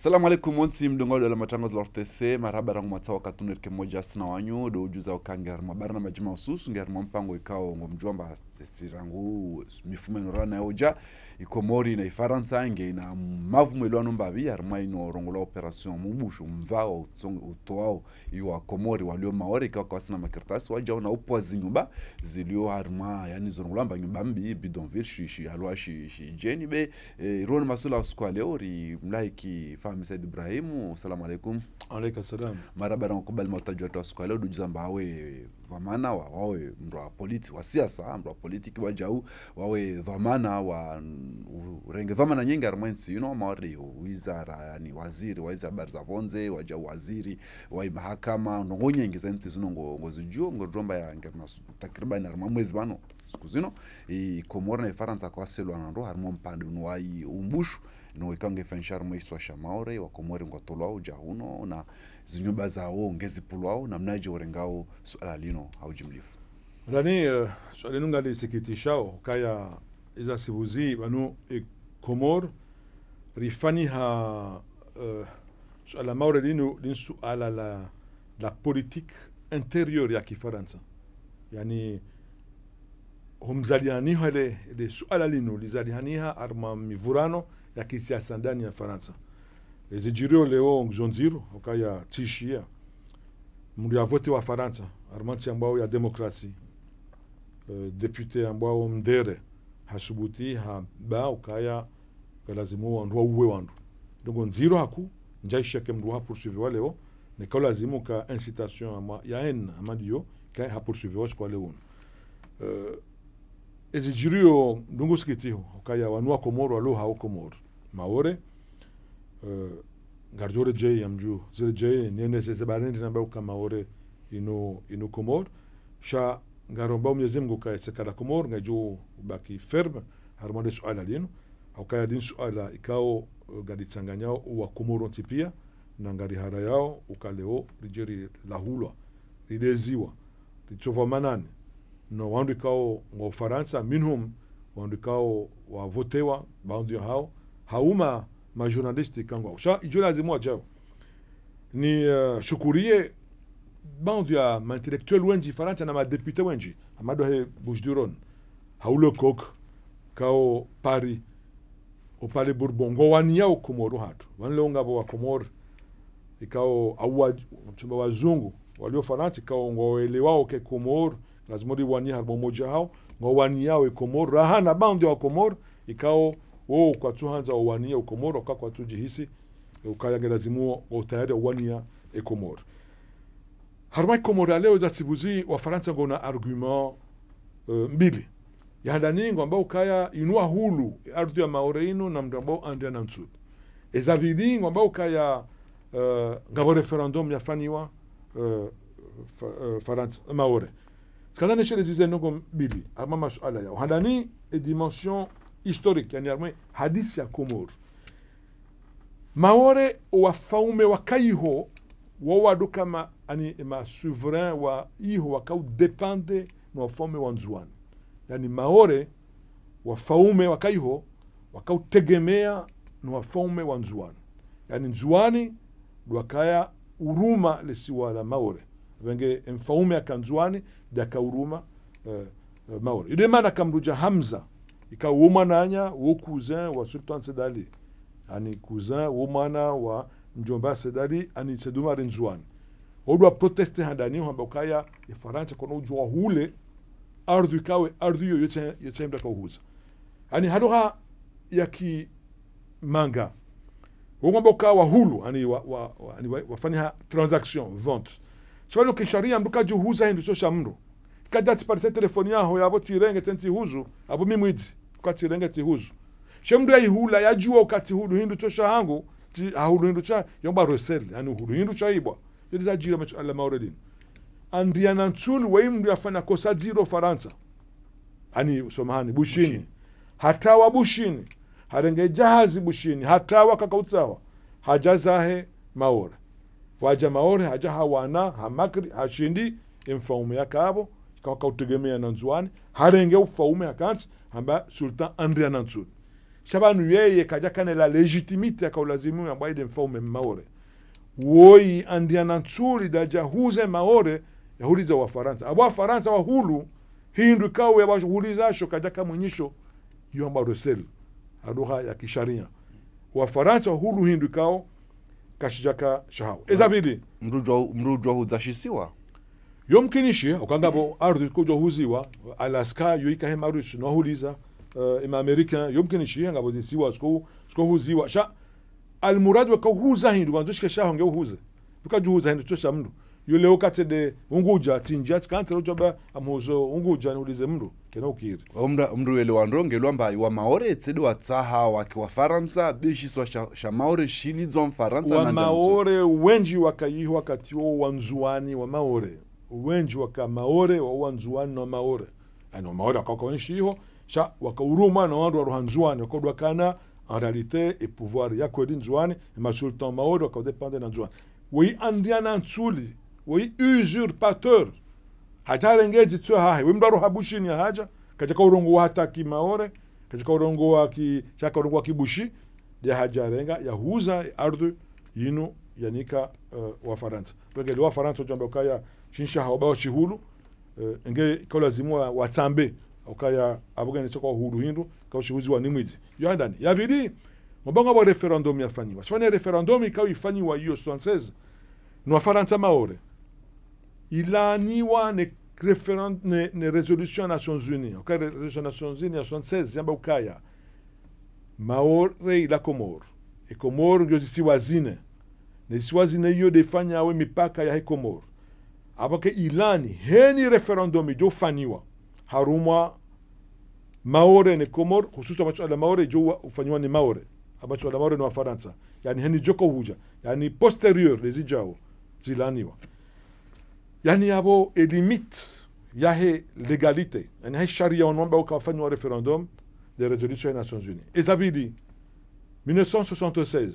salamu alaikum onsi mdongodo la matangazo la rtc marhaba rangu mwatsawa katundu erike moja asina wanyu do ujuza ukangira mwabarna majima ususu ngira mpango ikao ngomjwamba mifume ngu mifumo oja iko ikomori na nge na mavu mwelwano mbavi yarima inorongola operation mubushu mvao utoao iwa komori walio kwa ikawa kawasina makartasi wajao na upwa zinyumba zilio harima yani zorongola mba nyumba mbi bidonville shi shi alwa shi shi jeni be e, masula usiku leo ri mlaiki Fahmi Said ibrahimu salamu alaikum alaykum salam maraba na kukubali matajwa tu leo dujiza mbawe dhamana wa wawe mndu wa politi wa siasa mndu wa politiki wajau wawe dhamana wa renge dhamana nyingi armwensi you know maori wizara yani waziri waizi habari za vonze jau waziri wai mahakama nongo nyingi nti zino ngo ngodromba ya ngerna takriban arima mwezi vano siku zino ikomoro na ifaransa na ndo harimo mpande unuwai umbushu noikanga ifanyisha wa komori ngo tolwa uja uno na zinyumba zao ngezipulwawo namnaje orengao swala lino haujimlifu rani uh, eh, swala nunga lisikitishao kaya iza sibuzi banu e, komor rifani ha uh, swala maure linu lin suala la la politique intérieure ya kifaransa yani humzalihaniha ile suala linu lizalihaniha arma mivurano ya kisiasa ndani ya faransa ezijiriyo leo nguzonziro okaya tishia ya vote wa faransa armanti ambao ya demokrasi uh, eh, depute ambao mdere hasubuti haba ukaya kalazimu wandu wauwe wandu dongo nziro haku njaishake mndu hapoursuiviwa leo nikalazimu ka incitation ama ya haine amadiyo kaya hapoursuiviwa sikwa leo uh, eh, ezijirio ndungu sikitiho okaya wanu wa komoro alo hao komoro maore garjore e jei amju zile jei niene sese barende nambao kama ore inu inu komor sha ngaromba Mwenyezi Mungu kaesekana komor ngaju baki ferme de suala lino au haukaya din suala ikao gadi gaditsanganyao wa komoro pia na ngarihara yao ukaleo rijeri lahulwa rideziwa ritsova manane no wandu kao ngo faransa minhum wandu kao wa votewa baundio hao hauma majournalisti kangu sha ijo lazima jao ni uh, shukurie bandu ya maintellectuel wenji faransa na madepute wenji amado he bouche haulo kok kao paris opale bourbon ngo waniyao komoro hatu wanilonga wa komoro ikao e awa chumba wazungu walio faransa ikao ngoelewao ke komor lazima ri harbo moja hao ngo waniyao rahana raha na bandu ya komoro ikao e Oh, wowe ukatuhanza owania ukomoro ukakwa tujihisi ukayagerazimuo otayari owania ekomoro harumai komoro aleo za sibuzi wafaransa ngona argument uh, mbili yahandaningo ambao ukaya inua hulu ardhi ya maoreino na mndu andia na nsud eza vilingo ambao kaya uh, eh, ngavo referendum yafanyiwa uh, eh, fa, uh, faransa maore sikadhaneshere zizenongo mbili haruma masuala yao handani e dimension historic yani arme, hadisi ya Komor maore wafaume wakaiho wo waduka ani, ma souverain wa iho wakau depende na wafaume wa nzuani yani maore wafaume wakaiho wakautegemea na wafaume wa nzuani yani nzuani wakaya uruma lesiwa la maore venge mfaume akanzuani dakauruma uh, eh, uh, eh, maore ile maana kamruja Hamza ika umananya wo cousin wa sultan sedali ani cousin wo mana wa mjomba sedali ani seduma rinzuani odwa proteste handani hamba ukaya ifaransa kono ujua hule ardhi ikawe ardhi hiyo yote mda mtaka huza ani hadoha ya ki manga wongomba wa hulu ani wa, wa, wa, ani wafanya transaction vente sio kisharia mruka juhuza hindu sio shamro kajya tiparise telefoni yaho yabo tirengetse ntihuzu abo mimwizi kwa tirengetse huzu shemdu ya ihula ya juo kati hulu hindu tosha hangu ti ahulu hindu cha yomba rosel yani hulu hindu cha ibwa yeliza jira metu ala mauredin andiyana ntsulu wa imdu yafanya kosa zero faransa ani somahani bushini, hata wa bushini harenge jahazi bushini hata wa kakautsawa hajazahe maore waja maore haja hawana hamakri hashindi imfaumu yakabo ikawa kautegemea nzuani harenge ufaume akansi amba sultan andria nanzuni shabanu yeye kaja kane la legitimite akaulazimu ya ide mfaume maore woi andria da jahuze maore yahuliza wafaransa abo wafaransa wahulu hindu ikawe asho kaja kamwenyisho yu amba rosel aduha ya kisharia wafaransa wahulu hindu kawu kashijaka shahawa ezabili mrujwa huza shisiwa yomkinishe okangabo ardhi kuja huziwa alaska yoika hem ardhi sinohuliza uh, eh, ima americain yomkinishe ngabo zisiwa sko sko huziwa sha almurad wako huza hindu wanzushike shaho nge huza hindu tosha mndu yule ukate unguja tinja tikantela ucoba amhuzo unguja niulize mndu kena ukiri mndu ele wandrongelwa mba wa maore tsedu wa tsaha wake wa faransa bishiswa sha, sha maore shilidzwa mfaransa wa maore wenji wakaihi wakatiwo wanzuani wa maore wenji wakamaore wauanzuani na maore yani wamaore wakauka wenshi hiho sha wakaurumwa na wandu waruhanzuani nzuwani wakodwa kana e pouvoir yakwedi nzuani masultan maore wakaudepende na nzuani wei andiana ntsuli wei usurpateur hatarengeji tswe hahe wei mndu bushini haja katika urongo wa hata kimaore urongo wa ki, chaka urongo wa kibushi de ya yahuza ardhi yinu yanika uh, eh, wafaransa pengeli wafaransa ujambe tshinshaha oba otshihulu uh, eh, nge ikolazimu watsambe okaya abuganisa kwa hulu hindu ka kaushihuziwa ni mwidzi yoandani yaviri mubanga bo referendum ya yafanyiwa tshifane referendum ka ikawa ifanyiwa iyo swanseze niwafaransa maore ilaniwa ne referendum ne, ne resolution ya nations unies okay resolution ya nations unies ya 76 yamba ukaya maore ila komor komoro ekomoro ndio zisiwa zine nezisiwa zine iyo defanya we mipaka ya he komor abaka ilani heni referendum ijo faniwa haruma maore ni komor hususa masuala maore jo faniwa ni maore masuala maore ni wafaransa yani heni joko huja yani posterior lezijao zilaniwa yani yabo elimite yahe legalite yani hai sharia wanaomba ukawafanyiwa referendum de resolution des nations unies ezabidi 1976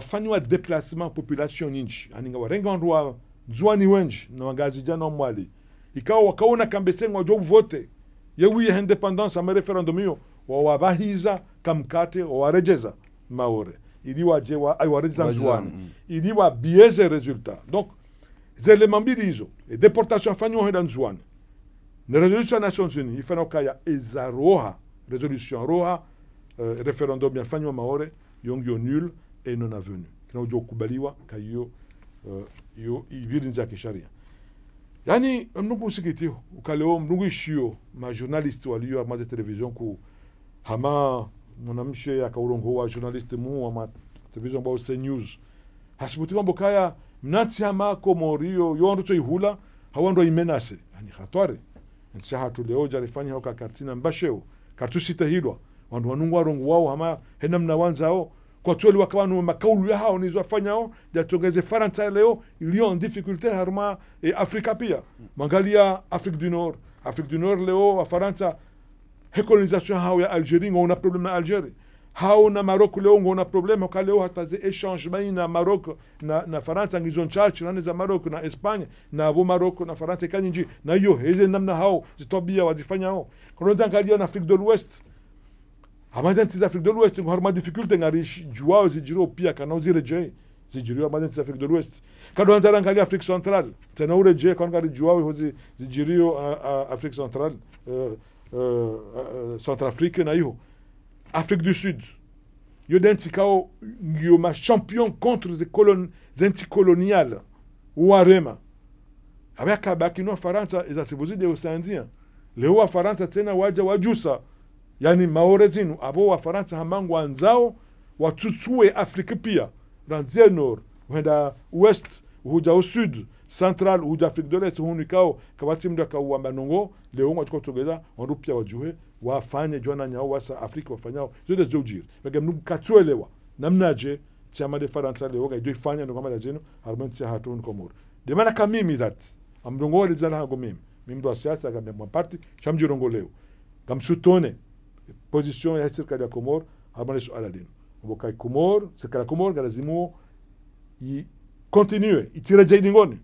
faniwa deplacement population nyinji aninga warenga nruwa dzwani wenji na wangazi jana mwali ikawa wakaona wa jobu vote ya independance ama referendum iyo wawabahiza kamkate wawarejeza maore ili waje wa, ay, warejeza mzwani mm. ili wa wabieze resultat donc zele mbili hizo e deportation afanywa henda nzwani ne resolution ya nations unies ifana okaya eza roha resolution roha uh, e, referendum yafanywa maore yongyo nul et non avenu kubaliwa kayo Uh, birinci ya kisharia. Yani mnungu usikitio ukaleo mnungu ishio majournalist walio amaze televizion ku hama mwanamshe akaurongo wa journalist mu wa ma televizion ba use news hasibutiva mbokaya mnatsi hama komorio to ihula hawando imenase yani hatware nsa hatu leo jarifanya hoka kartina mbasheo hilo wandu wanungu warongo wao hama henamna wanzao kwatweli wakabantu makaulu yahawo nizwafanyao jatongeze faransa leo iliyo en difficulté harma e eh, afrika pia mangalia afrique du nord afrique du nord leo wafaransa hekolonization hao ya algérie ngona problème na algérie hao na maroc leo ngona problème hoka leo hata ze échange bain na maroc na, na faransa ngizo nchache nane za maroc na espagne na bo maroc na faransa kanyinji na hiyo hezi namna hao zitobia wazifanya hao konoza angalia na afrique de l'ouest amazenti Afrique de l'ouest ngo hari madificulte nka regi wawe zigiriwe pia kana uziregeye zigiriwe amazenti Afrique de l'ouest kandi wanza ranka ya afrique centrale c'est tena urejeye kandi ari juwawe ho zigiriwe afrique e, e, centrale uh, uh, uh, centrafrique afrique du sud yo dentikao ngiyo ma champion contre les ou Avec ze colon zenticolonial warema abakabaki no faransa izasibuzide usandia leo wa c'est tena waja wajusa yani maore zinu abo wa Faransa hamangu wanzao watutue afrika pia ranzia nor wenda west uhujao sud central huja Afrika de l'est hunu ikao kabatsimdu akauwa manongo leo ngwa tuko tugeza wandu pia wajuhe wafanye jwana nyao wasa afrika wafanyao zote zojiri mege mnu katuelewa namnaje tsama de faransa leo ga ifanya ndo kama lazino harman tsia hatu nko mur de mana kamimi that amrongo alizala hago mimi mimi ndo siasa ga mwa parti chamjirongo leo kamsutone Position ya serikali ya Komoro hamna suala lino. Mbokai Komor serikali ya Komoro lazima i continue itirejee dingoni.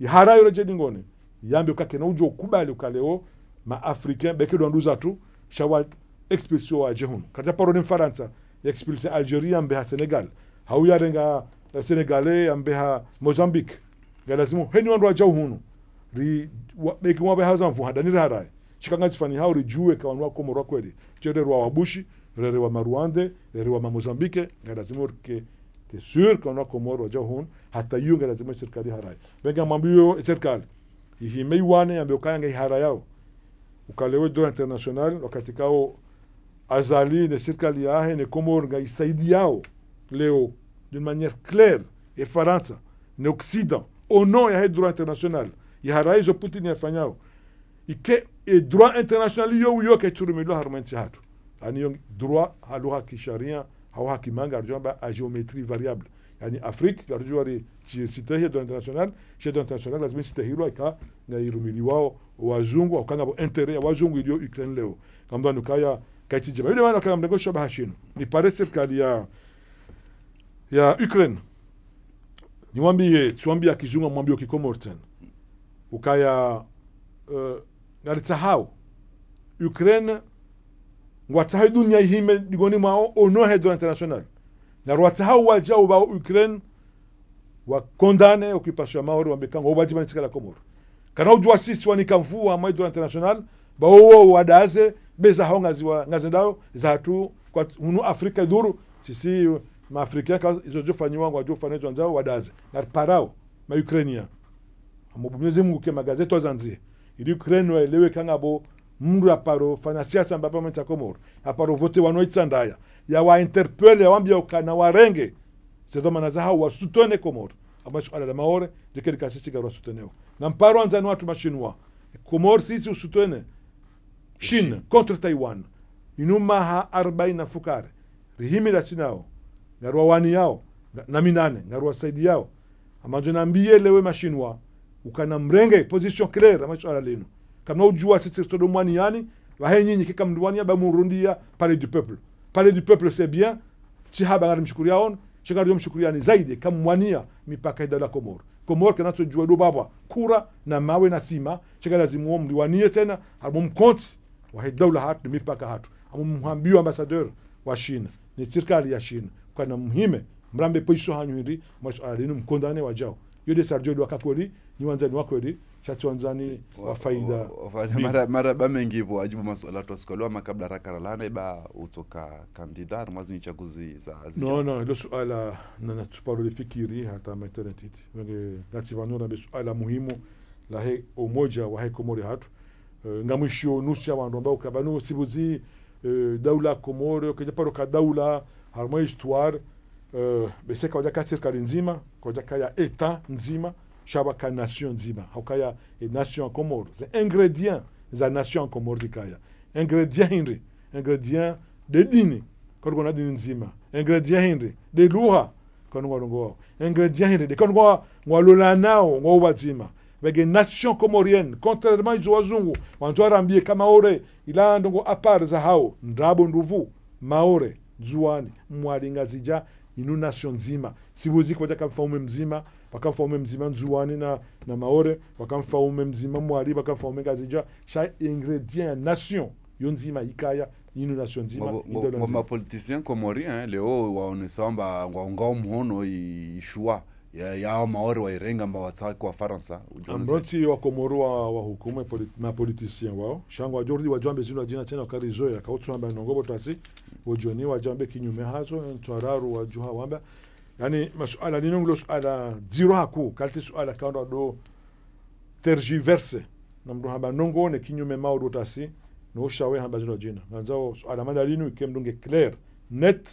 Iharayo rejee dingoni. Yambe ukake na ujo kubali ukaleo ma africain beke nduza tu shawa expulsion wa jehun. paro ni Faransa ya expulsion Algeria mbeha Senegal. Hauyarenga Senegalais ambeha Mozambique. Lazima heni ndo wa jehun Ri wa, beke mwabe hazamfu hadani haraye chikangazifani hao rijue kweli chere rwa wabushi rere rerewa maruande wa mamozambike ngalazima ke te sur kawanwa komor waja hun hata yu ngalazima serikali harai bega mambiyo e serikali ihimei wane ambe ukayanga ihara yao ukalewe dola international wakati kao azali ne serikali ya ahe ne komor ngaisaidi yao leo d'une manière claire et farante ne occident au nom ya hii dola international ihara hizo putin ya fanyao ike e droit international yo yo ke churumilwa harumanti hatu ani yo droit ki ha haluha ki manga kimanga ba a géométrie variable yani afrique ari cité chiyesitehe do international chez do international lazima sitehilwa ka na irumili irumiliwao wazungu bo intérêt ya wazungu iliyo ukraine leo kamba no kaya nukaya jema yule maana kama mlengo shaba hashino ni pare serikali ya ya Ukraine niwambie tuambie akizunga mwambie kikomorten ukaya uh, garisahau ukraine ngwatsahawe dunia ihime digoni mwao onohe dora international na rwatsahau wajau bao ukraine wakondane occupation maori wambekanga owajibanitsikala komoro kana ujua sisi wanikamvua amai dora international baowo wadaze beza ngazi, wa, ngazi dao zatu kwa hunu afrika dhuru sisi maafrikain ka izozofanyiwa ngwajofanya zanzao wadaze ngati parao ma ukrainien amobumnyezi mungu ke magazeto zanzie ili ukraine kanga bo mndu aparo fanya siasa mbapa pamenta komoro aparo vote wa ya wanoitsandaya yawainterpele yawambia ukana warenge sedomana sutone komor ama amasuala la maore jekerika sisi garwasutenewa na mparo anzani watu mashinwa komor sisi usutone Shin contre taiwan inuma ha arobaini na fukare rihimi rihimira sinao ngarwa wani yao na minane ngarwa saidi yao ama jona nambie lewe mashinwa ukana mrenge position claire amasuala lenu kama ujua sisi mwani yani wahe nyinyi kika mdwani murundia pale du peuple pale du peuple c'est bien ti haba ngari mshukuria on ndio mshukuria ni zaidi kama mwania mipaka ya dola Komoro Komoro jua do baba kura na mawe na sima chika lazima mliwanie tena hamu mkonti wa dola hatu mipaka hatu hamu mhambiwa ambassadeur wa China ni serikali ya China kwa na muhime mrambe position hanyuri masuala lenu mkondane wajao yodese niwanzani wakweli chatuanzani wafaida mara mara ajibu maswala makabla rakaralana iba utoka kandidar chaguzi za ilo suala hata be suala muhimu la umoja wa hatu eh, ngamwishio nusu ya wandu ambao kabanu sibuzi eh, daula komore kejaparo daula harmo histoire bese kawajja ka serikali nzima kawajja ka ya etat nzima shaba ka nation nzima haukaya e nation ya comore ze ingredient za nation ya comore dikaya ingredient hindi ingredient de dini kanigona dini nzima ingredient hindi de luha kanigwalongowawo ingredient hinri de kanigwalola nao ngwauba nzima vege nation comorienne contrairement izo wazungu wantu arambie kama ore ila ndongo apar za hao ndabo nduvu maore zuwani mwalinga zija inunation nzima siwezi kuwataka mfaume mzima paka mfaume mzima nzuani na, na maore paka mzima mwali paka mfaume gazija sha ingredient ya nation yo nzima ikaya inu nzima kwa mapolitisien eh, leo waonesamba waunga umuhono ishua yeah, yao maori wairenga ambao wataki wa faransa mroti wakomorwa wahukume politi, na politisien wao shango wajordi wajambe zino ajina tena wakarizoe akautwamba nongobo tasi wojoni wajambe kinyume hazo ntwararu wajuha wamba yani masuala ninongulo suala dziro haku kalti suala kaonda do tergiverse na mndu hamba nongone kinyume tasi no shawe hamba zino jina nganzao suala madalinu ikemdunge clair net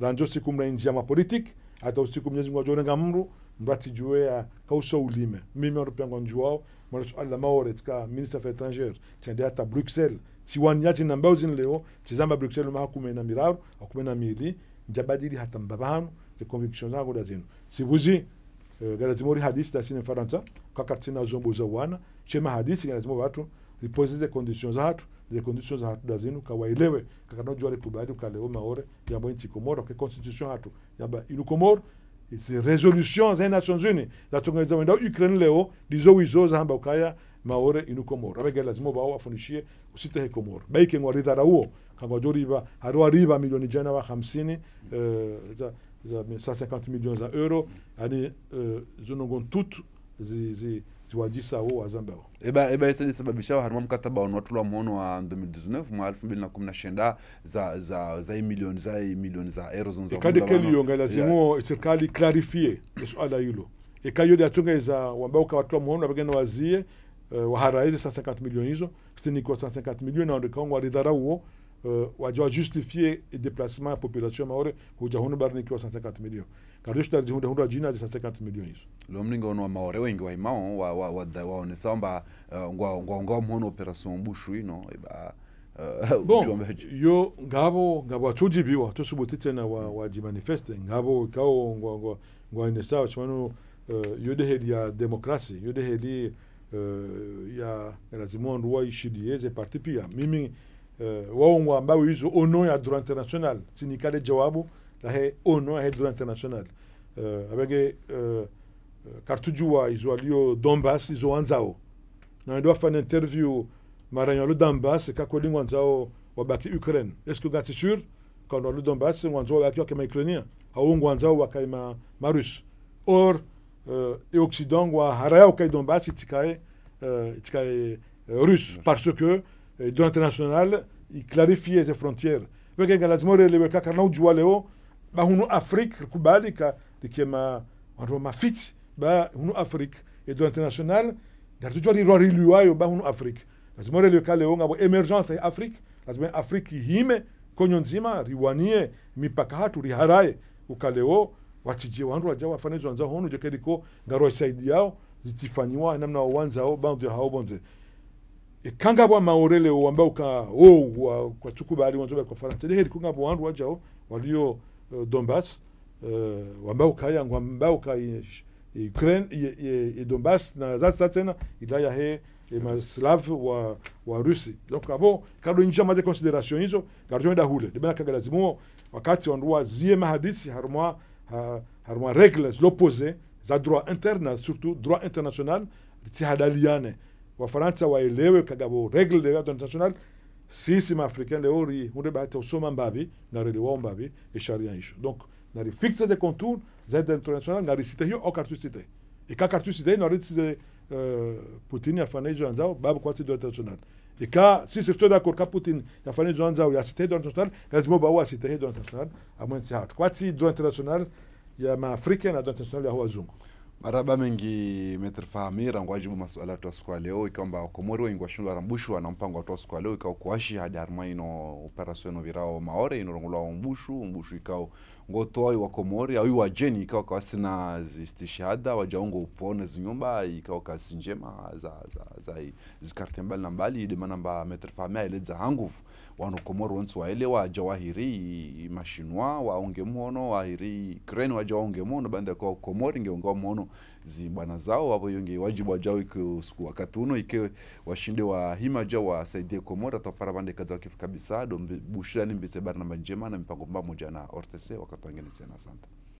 ranjo sikumra injia ma politique hata usiku mwenyezi mungu ajonenga mru mndu atijuea ah, kauso ulime mimi andupengo njuao mwana suala la maore tika ministre affaires étrangères tiende hata bruxelles tiwani yati mbao zini leo tizamba bruxelles maha kume na miraru akume na mili njabadili hata mbabahanu ze conviction zangu da zinu sibuzi uh, eh, garazimori hadisi da sine faranta kakartina zombo za wana chema hadisi garazimo watu Depois zile condições zatu zile conditions hatu dazinu kawaelewe kakanojua likubali kaleo maore yamba inti Komoro ke constitution hatu yamba ilu Komoro izi resolution za Nations Unies zatongereza wenda Ukraine leo dizo wizo za hamba ukaya maore inu Komoro abega lazima bao afunishie he Komoro baike ngwa ridhara huo kangwa ba harwa riba milioni jana wa 50 uh, eh, za za 150 millions za euro ani uh, eh, zinongon toutes zi, zi wajisa huo wazambero eba eba ita lisababisha harima mkataba unaotulwa mwono wa 2019 mwa 2016 za za za milioni za milioni za euro zonza kandi kelio ngalazimu serikali clarifie swala hilo ikayodi atungeza wambao kawatulwa mwono abagana wazie uh, eh, waharaize 150 milioni hizo sitini kwa 150 milioni na ndikao walidharau uh, eh, wajua justifier déplacement ya population maore huja hunu kwa 150 milioni Kardeşler zihunda hunda jina zisa 50 milyon hizo. Lomningo no maore wengi wa imao wa wa wa wa ni samba uh, ngwa ngwa ngwa mhono operation bushu ino iba uh, bon yo ngabo ngabo tujibiwa tusubutite tena wa wa jimanifeste ngabo kao ngwa ngwa ngwa ni sawa chimano uh, yo deheli ya demokrasi yo deheli ya lazima ndua ishidieze parti pia mimi waongwa ambao hizo ono ya droit international sinikale jawabu lahe ono ahe droit international uh, abege euh, uh, kartujua izo alio dombas izo ils doivent faire une interview maranyalo dombas Anzao ou wabaki ukraine est ce que c'est sûr quand on le dombas wanzo wabaki wakaima ukrainien haungu wanzao wakaima marus or euh, e occident wa haraya wakai dombas itikae uh, itikae russe parce que uh, droit international il clarifiait ses frontières vege lazima ureleweka karna ujua leo bahunu afrique kubalika likema wandu wa mafiti ba hunu afrique edo international dartujwa rirwariliwayo ba hunu afrique lazima oreliwe kale leo ngabo emergence ya afrique lazima afrique ihime konyo nzima riwanie mipaka hatu riharaye ukaleo watije wandu waja wafane zwanza honu jekeriko ngaro saidi yao zitifanyiwa namna wawanzao bandu ya hao bonze maorele maoreleo ambao ka oh, kwa chukubali wanzo kwa faransa deheri kungabwa wandu wajao walio Uh, Donbass uh, wambauka ya wambauka Ukraine et Donbass na sasa tena idaya he eh, maslav wa wa Rusi donc abo kabla njia maze consideration hizo garjo da hule de bana lazimo wakati wandoa zie mahadisi harma harma regles l'opposé za droit interne surtout droit international tihadaliane wa Faransa waelewe kagabo regle de droit international Sisi Maafrika leo hii unabaki usoma mbavi na reliwa mbavi e Donc nari fixe de contour za international nari cité. hiyo au kartu site. E les euh, Putin international. sisi e d'accord Putin ya international bawa international international ya international ya maraba mengi metrifahamira ngwajibu masuala yetu asukwa leo ikamba wakomori wengi washindwa mbushu ana mpango watu asukwa leo ikao kuashi hadi arma ino operasio ino virao maore inorongolwa mbushu mbushu ikao ngo towawe wakomori awi wajeni ikawa kawasina istishhada wajaongo upone zinyumba ikawa kazi njema za, za, za zikarte mbali na mbali demana mba metrefamia eledza hanguvu wanu komori wonsu waelewa aja wahiri mashinwa waonge muono wahiri ukraine waja waonge muono bande kwa komori ngeonga muono zi bwana zao wavo yonge wajibu wajao siku wakati uno ike washinde wa hima jao wasaidie komora bande vandekazi wakifu kabisa do ni mbitse bari namba njema na mipango mbamoja na ortese wakati wangenetsena asante